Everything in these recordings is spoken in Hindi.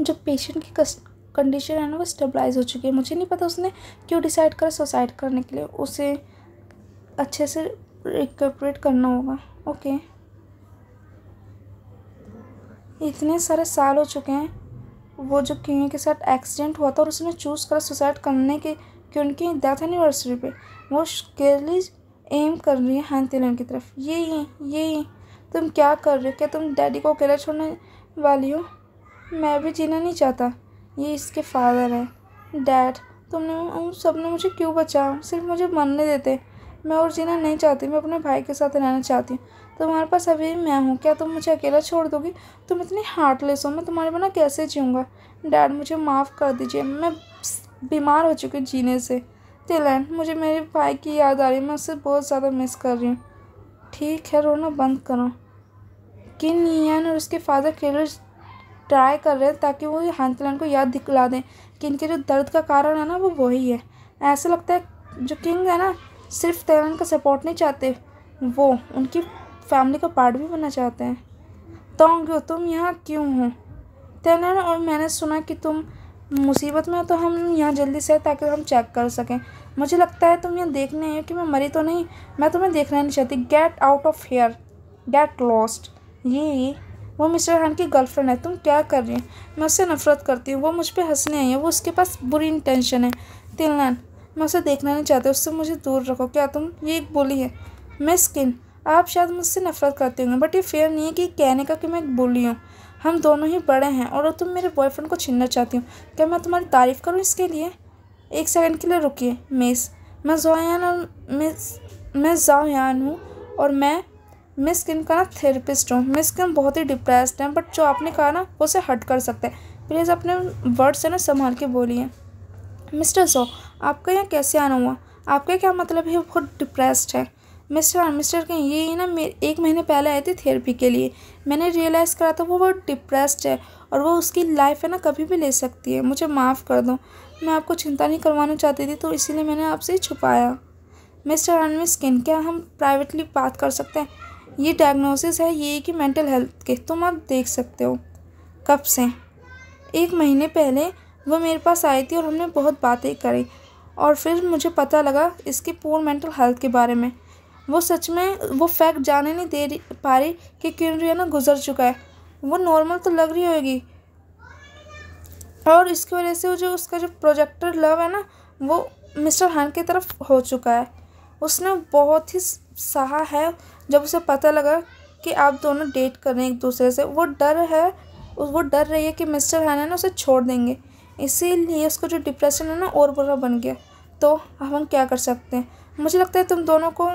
जो पेशेंट की कंडीशन है ना वो स्टेबलाइज हो चुकी है मुझे नहीं पता उसने क्यों डिसाइड करा सुसाइड करने के लिए उसे अच्छे से रिकपरेट करना होगा ओके इतने सारे साल हो चुके हैं वो जो किंग के साथ एक्सीडेंट हुआ था और उसने चूज़ करा सुसाइड करने के क्योंकि डेथ एनिवर्सरी पे वो केयरली एम कर रही है हैंथेलन की तरफ ये ये ये तुम क्या कर रहे हो क्या तुम डैडी को अकेला छोड़ने वाली हो मैं भी जीना नहीं चाहता ये इसके फादर हैं डैड तुमने उन सब ने मुझे क्यों बचाया सिर्फ मुझे मरने देते मैं और जीना नहीं चाहती मैं अपने भाई के साथ रहना चाहती हूँ तुम्हारे पास अभी मैं हूँ क्या तुम मुझे अकेला छोड़ दोगी तुम इतनी हार्टलेस हो मैं तुम्हारे बिना कैसे जीऊँगा डैड मुझे माफ़ कर दीजिए मैं बीमार हो चुकी जीने से तिलैन मुझे मेरे भाई की याद आ रही है मैं उसे बहुत ज़्यादा मिस कर रही हूँ ठीक है रोना बंद करो किन नियान और उसके फादर केलर ट्राई कर रहे हैं ताकि वो हंसलन को याद दिखला दें कि इनके जो दर्द का कारण है ना वो वही है ऐसा लगता है जो किंग है ना सिर्फ तेलन का सपोर्ट नहीं चाहते वो उनकी फैमिली का पार्ट भी बनना चाहते हैं तो क्यों तुम यहाँ क्यों हो तेलन और मैंने सुना कि तुम मुसीबत में हो तो हम यहाँ जल्दी से ताकि हम चेक कर सकें मुझे लगता है तुम यहाँ देखने आए कि मैं मरी तो नहीं मैं तुम्हें देखना नहीं चाहती get out of here get lost ये वो मिस्टर खान की गर्लफ्रेंड है तुम क्या कर रही हो मैं उससे नफरत करती हूँ वो मुझ पर हंसने आई है वो उसके पास बुरी इंटेंशन है तिलनान मैं उसे देखना नहीं चाहती उससे मुझे दूर रखो क्या तुम ये एक बोली है मैं स्किन आप शायद मुझसे नफरत करते होंगे बट ये फेयर नहीं है कि कहने का कि मैं एक बोली हूँ हम दोनों ही बड़े हैं और तुम मेरे बॉयफ्रेंड को छीनना चाहती हो क्या मैं तुम्हारी तारीफ़ करूँ इसके लिए एक सेकंड के लिए रुकिए मिस मैं जोयान और मिस मैं जाओयान हूँ और मैं मैं स्किन का ना थेरेपिस्ट हूँ मैं स्किन बहुत ही डिप्रेस्ड है बट जो आपने कहा ना उसे हट कर सकते हैं प्लीज़ अपने वर्ड्स से ना संभाल के बोलिए मिस्टर सो आपका यहाँ कैसे आना हुआ आपका क्या मतलब है बहुत डिप्रेस्ड है मिस्टर मिस्टर के ये ना मेरे एक महीने पहले आई थी थेरेपी के लिए मैंने रियलाइज़ करा था वो बहुत डिप्रेस्ड है और वो उसकी लाइफ है ना कभी भी ले सकती है मुझे माफ़ कर दो मैं आपको चिंता नहीं करवाना चाहती थी तो इसीलिए मैंने आपसे छुपाया मिस्टर आनवी स्किन क्या हम प्राइवेटली बात कर सकते हैं ये डायग्नोसिस है ये कि मेंटल हेल्थ के तुम आप देख सकते हो कब से एक महीने पहले वह मेरे पास आई थी और हमने बहुत बातें करी और फिर मुझे पता लगा इसके पूर्ण मेंटल हेल्थ के बारे में वो सच में वो फैक्ट जाने नहीं दे पा रही कि क्यों ना गुजर चुका है वो नॉर्मल तो लग रही होगी और इसकी वजह से जो उसका जो प्रोजेक्टर लव है ना वो मिस्टर हन की तरफ हो चुका है उसने बहुत ही सहा है जब उसे पता लगा कि आप दोनों डेट कर रहे हैं एक दूसरे से वो डर है वो डर रही है कि मिस्टर ना उसे छोड़ देंगे इसीलिए उसका जो डिप्रेशन है ना और बुरा बन गया तो अब हम क्या कर सकते हैं मुझे लगता है तुम दोनों को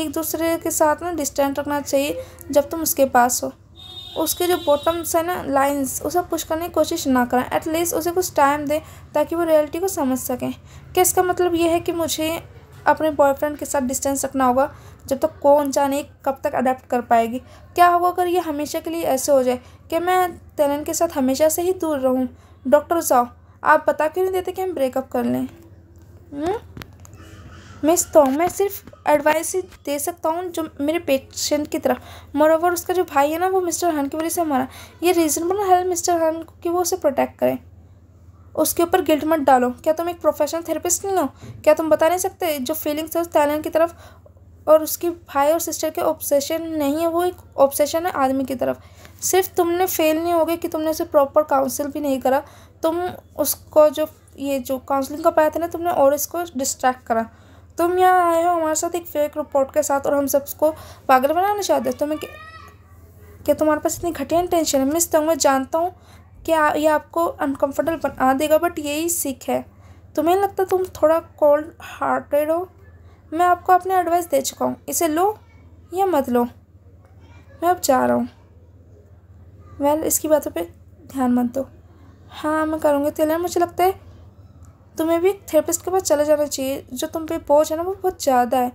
एक दूसरे के साथ ना डिस्टेंस रखना चाहिए जब तुम उसके पास हो उसके जो बॉटम्स है ना लाइंस उसे पुश करने की कोशिश ना करें एटलीस्ट उसे कुछ टाइम दें ताकि वो रियलिटी को समझ सकें क्या इसका मतलब ये है कि मुझे अपने बॉयफ्रेंड के साथ डिस्टेंस रखना होगा जब तक कौन जाने कब तक अडेप्ट कर पाएगी क्या होगा अगर ये हमेशा के लिए ऐसे हो जाए कि मैं तेलन के साथ हमेशा से ही दूर रहूँ डॉक्टर साहब आप बता क्यों नहीं देते कि हम ब्रेकअप कर लें मिस हम्म? तो मैं सिर्फ एडवाइस ही दे सकता हूँ जो मेरे पेशेंट की तरफ मोरवर उसका जो भाई है ना वो मिस्टर हन की वजह से मरा ये रीज़नेबल है मिस्टर हन कि वो उसे प्रोटेक्ट करें उसके ऊपर गिल्ट मत डालो क्या तुम एक प्रोफेशनल थेरेपिस्ट नहीं हो क्या तुम बता नहीं सकते जो फीलिंग्स है उस टैलेंट की तरफ और उसकी भाई और सिस्टर के ऑब्सेशन नहीं है वो एक ऑब्सेशन है आदमी की तरफ सिर्फ तुमने फेल नहीं हो गए कि तुमने उसे प्रॉपर काउंसिल भी नहीं करा तुम उसको जो ये जो काउंसलिंग का पाया था ना तुमने और इसको डिस्ट्रैक्ट करा तुम यहाँ आए हो हमारे साथ एक फेक रिपोर्ट के साथ और हम सब उसको पागल बनाना चाहते हो तुम्हें क्या तुम्हारे पास इतनी घटिया टेंशन है मिस तंग मैं जानता हूँ कि आ, ये आपको अनकम्फर्टेबल बना देगा बट यही सीख है तुम्हें लगता तुम थोड़ा कोल्ड हार्टेड हो मैं आपको अपने एडवाइस दे चुका हूँ इसे लो या मत लो मैं अब जा रहा हूँ वेल इसकी बातों पे ध्यान मत दो हाँ मैं करूँगी तेल मुझे लगता है तुम्हें भी थेरेपिस्ट के पास चले जाना चाहिए जो तुम पे बोझ है ना वो बहुत ज़्यादा है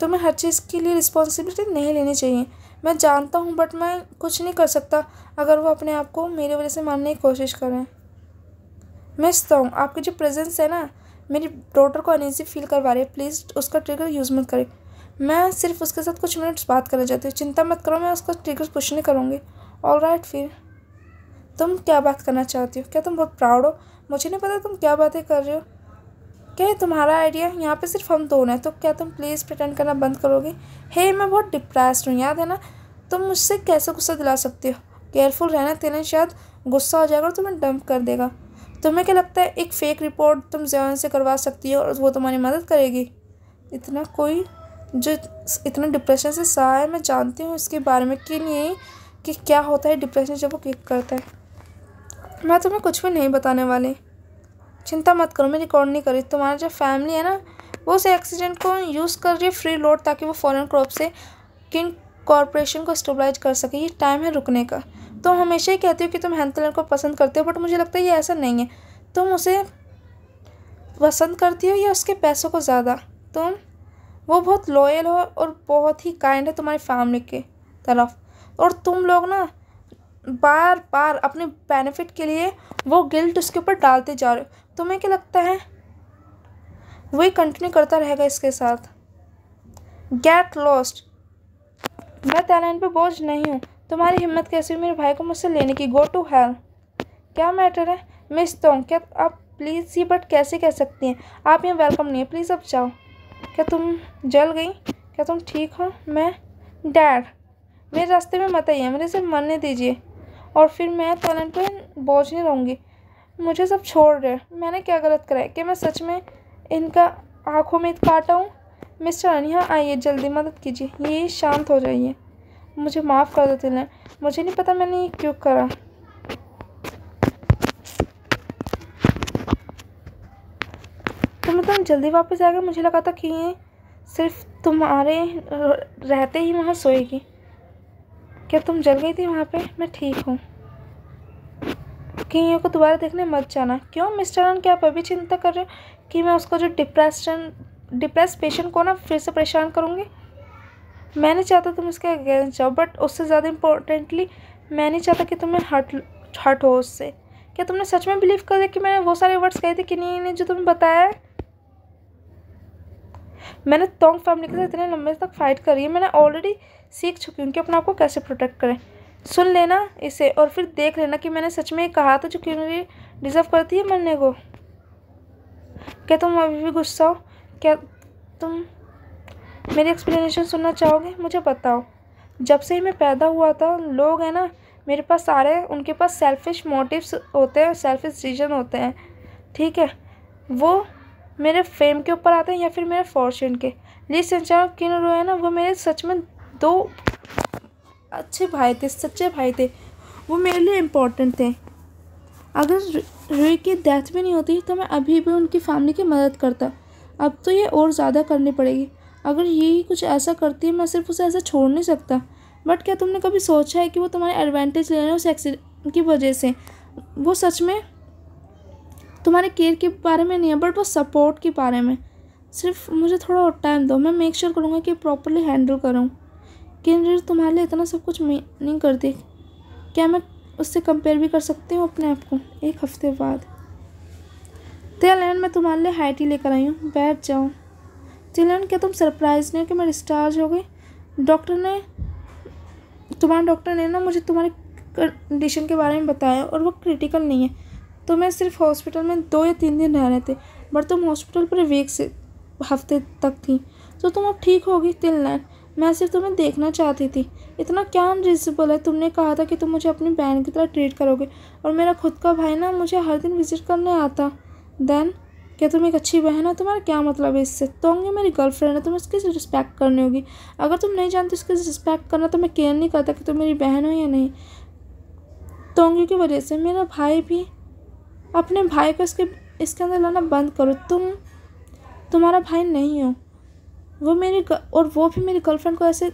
तो मैं हर चीज़ के लिए रिस्पॉन्सिबिलिटी नहीं लेनी चाहिए मैं जानता हूँ बट मैं कुछ नहीं कर सकता अगर वो अपने आप को मेरी वजह से मानने की कोशिश करें मैं हूँ आपकी जो प्रेजेंस है ना मेरी डॉटर को अनिजी फील करवा रही है प्लीज़ उसका ट्रिगर यूज़ मत करें मैं सिर्फ उसके साथ कुछ मिनट्स बात करना चाहती हूँ चिंता मत करो मैं उसका ट्रिगर कुछ नहीं करूँगी ऑल राइट फिर तुम क्या बात करना चाहती हो क्या तुम बहुत प्राउड हो मुझे नहीं पता तुम क्या बातें कर रहे हो क्या तुम्हारा आइडिया यहाँ पे सिर्फ हम दोनों हैं तो क्या तुम प्लीज़ प्रटेंड करना बंद करोगे हे मैं बहुत डिप्रेस हूँ याद है ना तुम मुझसे कैसे गुस्सा दिला सकते हो केयरफुल रहना तेरे शायद गुस्सा हो जाएगा और तुम्हें डंप कर देगा तुम्हें क्या लगता है एक फ़ेक रिपोर्ट तुम जयन से करवा सकती हो और वो तुम्हारी मदद करेगी इतना कोई जो इतना डिप्रेशन से सहा है मैं जानती हूँ इसके बारे में कि नहीं कि क्या होता है डिप्रेशन जब वो किक करता है मैं तुम्हें कुछ भी नहीं बताने वाली चिंता मत करो मैं रिकॉर्ड नहीं करी तुम्हारा जो फैमिली है ना वो उस एक्सीडेंट को यूज़ कर रही है फ्री लोड ताकि वो फॉरेन क्रॉप से किन कॉरपोरेशन को स्टेबलाइज कर सके ये टाइम है रुकने का तुम हमेशा ही कहती हो कि तुम हेंथलर को पसंद करते हो बट मुझे लगता है ये ऐसा नहीं है तुम उसे पसंद करती हो या उसके पैसों को ज़्यादा तुम वो बहुत लॉयल हो और बहुत ही काइंड है तुम्हारी फैमिली के तरफ और तुम लोग ना बार बार अपने बेनिफिट के लिए वो गिल्ट उसके ऊपर डालते जा रहे हो तुम्हें क्या लगता है वही कंटिन्यू करता रहेगा इसके साथ गेट लॉस्ट मैं टैलेंट पे बोझ नहीं हूँ तुम्हारी हिम्मत कैसी हुई मेरे भाई को मुझसे लेने की गो टू हेल क्या मैटर है मिस तो क्या आप प्लीज़ ये बट कैसे कह सकती हैं आप यहाँ वेलकम नहीं है प्लीज़ अब जाओ क्या तुम जल गई क्या तुम ठीक हो मैं डैड मेरे रास्ते में मत आइए मेरे से मरने दीजिए और फिर मैं टैलेंट पर बोझ नहीं रहूँगी मुझे सब छोड़ दे मैंने क्या गलत करा है कि मैं सच में इनका आँखों में काटा हूँ मिस्टर अनिया आइए जल्दी मदद कीजिए ये शांत हो जाइए मुझे माफ़ कर दो तिलन मुझे नहीं पता मैंने ये क्यों करा तो मतलब तुम मतलब जल्दी वापस आ गए मुझे लगा था कि ये सिर्फ तुम्हारे रहते ही वहाँ सोएगी क्या तुम जल गई थी वहाँ पे मैं ठीक हूँ कहीं को दोबारा देखने मत जाना क्यों मिस्टर रन क्या आप अभी चिंता कर रहे हो कि मैं उसको जो डिप्रेशन डिप्रेस पेशेंट को ना फिर से परेशान करूँगी मैं नहीं चाहता तुम इसके अगेंस्ट जाओ बट उससे ज़्यादा इम्पोर्टेंटली मैं नहीं चाहता कि तुम्हें हट हट हो उससे क्या तुमने सच में बिलीव कर दिया कि मैंने वो सारे वर्ड्स कहे थे कि नहीं नहीं जो तुम्हें बताया है मैंने तोंग फैमिली के साथ इतने लंबे तक फाइट करी है मैंने ऑलरेडी सीख चुकी हूँ कि अपने आप को कैसे प्रोटेक्ट करें सुन लेना इसे और फिर देख लेना कि मैंने सच में कहा था जो क्यों डिज़र्व करती है मरने को क्या तुम अभी भी गुस्सा हो क्या तुम मेरी एक्सप्लेनेशन सुनना चाहोगे मुझे बताओ जब से ही मैं पैदा हुआ था लोग हैं ना मेरे पास सारे उनके पास सेल्फिश मोटिव्स होते हैं सेल्फिश डिसीजन होते हैं ठीक है वो मेरे फेम के ऊपर आते हैं या फिर मेरे फॉर्चून के लिए संचार किन रो है ना वो मेरे सच में दो अच्छे भाई थे सच्चे भाई थे वो मेरे लिए इम्पोर्टेंट थे अगर रुई की डेथ भी नहीं होती तो मैं अभी भी उनकी फैमिली की मदद करता अब तो ये और ज़्यादा करनी पड़ेगी अगर ये कुछ ऐसा करती है मैं सिर्फ उसे ऐसा छोड़ नहीं सकता बट क्या तुमने कभी सोचा है कि वो तुम्हारे एडवांटेज ले रहे हैं उस एक्सीडेंट की वजह से वो सच में तुम्हारे केयर के बारे में नहीं है बट वो सपोर्ट के बारे में सिर्फ मुझे थोड़ा और टाइम दो मैं मेक श्योर sure करूँगा कि प्रॉपरली हैंडल करूँ केंद्र तुम्हारे लिए इतना सब कुछ मीनिंग कर दे क्या मैं उससे कंपेयर भी कर सकती हूँ अपने आप को एक हफ्ते बाद तेलन मैं तुम्हारे लिए हाई टी लेकर आई हूँ बैठ जाओ तेलन क्या तुम सरप्राइज नहीं हो कि मैं डिस्चार्ज हो गई डॉक्टर ने तुम्हारे डॉक्टर ने ना मुझे तुम्हारी कंडीशन के बारे में बताया और वो क्रिटिकल नहीं है तो मैं सिर्फ हॉस्पिटल में दो या तीन दिन रह रहे थे बट तुम हॉस्पिटल पर वीक से हफ्ते तक थी तो तुम अब ठीक होगी तिलनैन मैं सिर्फ तुम्हें देखना चाहती थी इतना क्या अनरीजनेबल है तुमने कहा था कि तुम मुझे अपनी बहन की तरह ट्रीट करोगे और मेरा खुद का भाई ना मुझे हर दिन विज़िट करने आता देन क्या तुम एक अच्छी बहन हो तुम्हारा क्या मतलब है इससे तोंगी तो मेरी गर्लफ्रेंड है तुम्हें उसकी रिस्पेक्ट करनी होगी अगर तुम नहीं जानते उसकी रिस्पेक्ट करना तो मैं केयर नहीं करता कि तुम मेरी बहन हो या नहीं तोंगी तो की वजह से मेरा भाई भी अपने भाई को इसके इसके अंदर लाना बंद करो तुम तुम्हारा भाई नहीं हो वो मेरी और वो भी मेरी गर्लफ्रेंड को ऐसे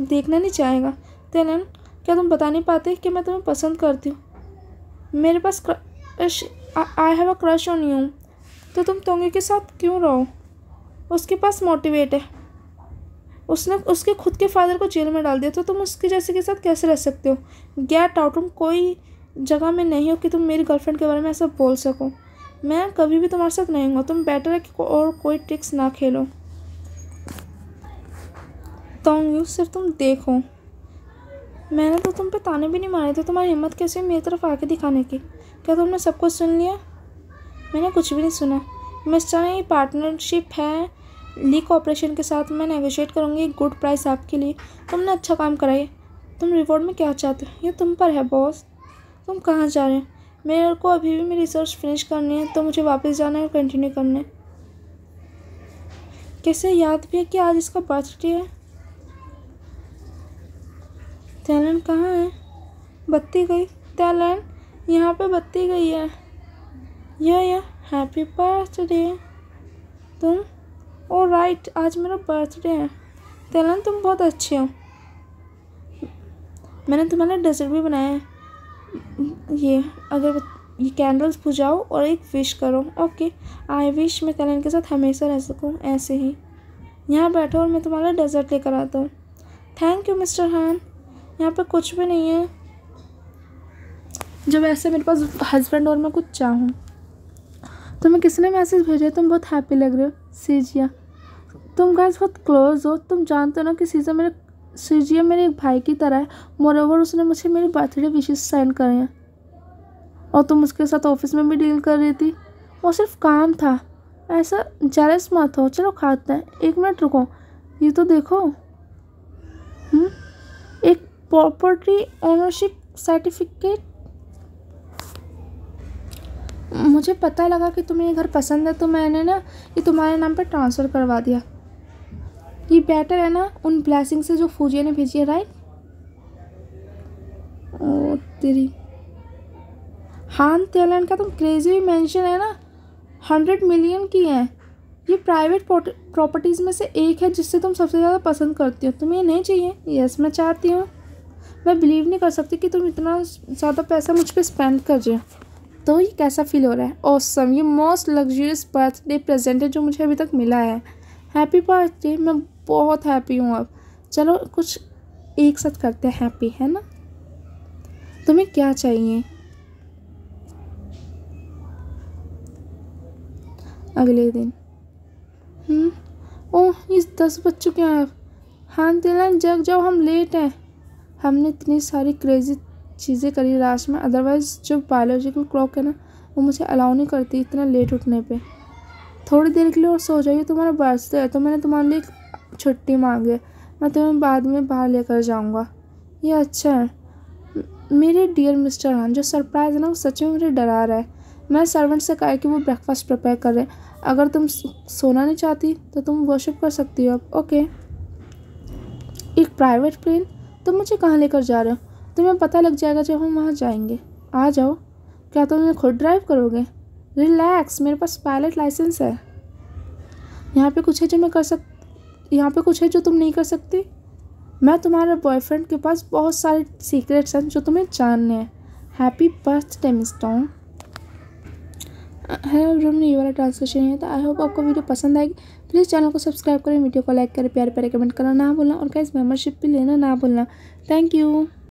देखना नहीं चाहेगा तेनन क्या तुम बता नहीं पाते कि मैं तुम्हें पसंद करती हूँ मेरे पास crush I have a crush on you तो तुम तोंगे के साथ क्यों रहो उसके पास मोटिवेट है उसने उसके खुद के फादर को जेल में डाल दिया तो तुम उसके जैसे के साथ कैसे रह सकते हो गेट आउट तुम कोई जगह में नहीं हो कि तुम मेरी गर्लफ्रेंड के बारे में ऐसा बोल सको मैं कभी भी तुम्हारे साथ नहीं हूँ तुम बेटर है कि और कोई ट्रिक्स ना खेलो बताऊंगी सिर्फ तुम देखो मैंने तो तुम पे ताने भी नहीं मारे थे तुम्हारी हिम्मत कैसे मेरी तरफ आके दिखाने की क्या तुमने सब कुछ सुन लिया मैंने कुछ भी नहीं सुना मिस्टर ये पार्टनरशिप है ली कॉपरेशन के साथ मैं नेगोशिएट करूँगी एक गुड प्राइस आपके लिए तुमने अच्छा काम कराई तुम रिवॉर्ड में क्या चाहते हो ये तुम पर है बॉस तुम कहाँ जा रहे हो मेरे को अभी भी मेरी रिसर्च फिनिश करनी है तो मुझे वापस जाना है और कंटिन्यू करना है कैसे याद भी है कि आज इसका बर्थडे है तैलन कहाँ है बत्ती गई टैलेंट यहाँ पे बत्ती गई है यह यह हैप्पी बर्थडे तुम ओ राइट आज मेरा बर्थडे है टैलेंट तुम बहुत अच्छे हो मैंने तुम्हारे डेजर्ट भी बनाया है ये अगर ये कैंडल्स बुझाओ और एक विश करो ओके आई विश मैं तैलन के साथ हमेशा रह सकूँ ऐसे ही यहाँ बैठो और मैं तुम्हारा डेजर्ट लेकर आता हूँ थैंक यू मिस्टर हान यहाँ पे कुछ भी नहीं है जब ऐसे मेरे पास हस्बैंड और मैं कुछ चाहूँ तुम्हें किसने मैसेज भेजा तुम बहुत हैप्पी लग रहे हो सीजिया तुम गाइस बहुत क्लोज हो तुम जानते हो ना कि सीजा मेरे सीजिया मेरे एक भाई की तरह है मोर ओवर उसने मुझे मेरी बर्थडे विशेष सेंड करे हैं और तुम उसके साथ ऑफिस में भी डील कर रही थी वो सिर्फ काम था ऐसा जैलस मत हो चलो खाते हैं एक मिनट रुको ये तो देखो हुँ? हम्म? प्रॉपर्टी ओनरशिप सर्टिफिकेट मुझे पता लगा कि तुम्हें ये घर पसंद है तो मैंने ना ये तुम्हारे नाम पर ट्रांसफ़र करवा दिया ये बेटर है ना उन ब्लैसिंग से जो फूजिया ने भेजी है राइट ओ तेरी हान तेलैंड का तुम क्रेजी मेंशन है ना हंड्रेड मिलियन की है ये प्राइवेट प्रॉपर्टीज़ में से एक है जिससे तुम सबसे ज़्यादा पसंद करती हो तुम्हें नहीं चाहिए यस मैं चाहती हूँ मैं बिलीव नहीं कर सकती कि तुम इतना ज़्यादा पैसा मुझ पर स्पेंड कर रहे तो ये कैसा फील हो रहा है ऑसम ये मोस्ट लग्जरियस बर्थडे प्रेजेंट है जो मुझे अभी तक मिला है हैप्पी बर्थडे मैं बहुत हैप्पी हूँ अब चलो कुछ एक साथ करते हैं हैप्पी है ना तुम्हें क्या चाहिए अगले दिन हम्म, ओह इस दस बज चुके हैं आप हाँ दिलान जग जाओ हम लेट हैं हमने इतनी सारी क्रेज़ी चीज़ें करी लास्ट में अदरवाइज़ जो बायोलॉजिकल क्लॉक है ना वो मुझे अलाउ नहीं करती इतना लेट उठने पे थोड़ी देर के लिए और सो जाइए तुम्हारा बर्थडे है तो मैंने तुम्हारे लिए छुट्टी मांगी है मैं तुम्हें बाद में बाहर लेकर जाऊँगा ये अच्छा है मेरे डियर मिस्टर हान जो सरप्राइज़ है ना वो सच में मुझे डरा रहा है मैंने सर्वेंट से कहा है कि वो ब्रेकफास्ट प्रिपेयर करें अगर तुम सोना नहीं चाहती तो तुम वॉशअप कर सकती हो अब ओके एक प्राइवेट प्लेन तुम तो मुझे कहाँ लेकर जा रहे हो तुम्हें पता लग जाएगा जब हम वहाँ जाएंगे आ जाओ क्या तुम खुद ड्राइव करोगे रिलैक्स मेरे पास पायलट लाइसेंस है यहाँ पे कुछ है जो मैं कर सक यहाँ पे कुछ है जो तुम नहीं कर सकती मैं तुम्हारे बॉयफ्रेंड के पास बहुत सारे सीक्रेट्स हैं जो तुम्हें जानने हैं हैप्पी बर्थडे मिस टॉम है ये वाला ट्रांसलेशन है तो आई होप आपको वीडियो पसंद आएगी प्लीज़ चैनल को सब्सक्राइब करें वीडियो को लाइक करें प्यार प्यार कमेंट करना ना भूलना और कैसे मेम्बरशिप भी लेना ना भूलना थैंक यू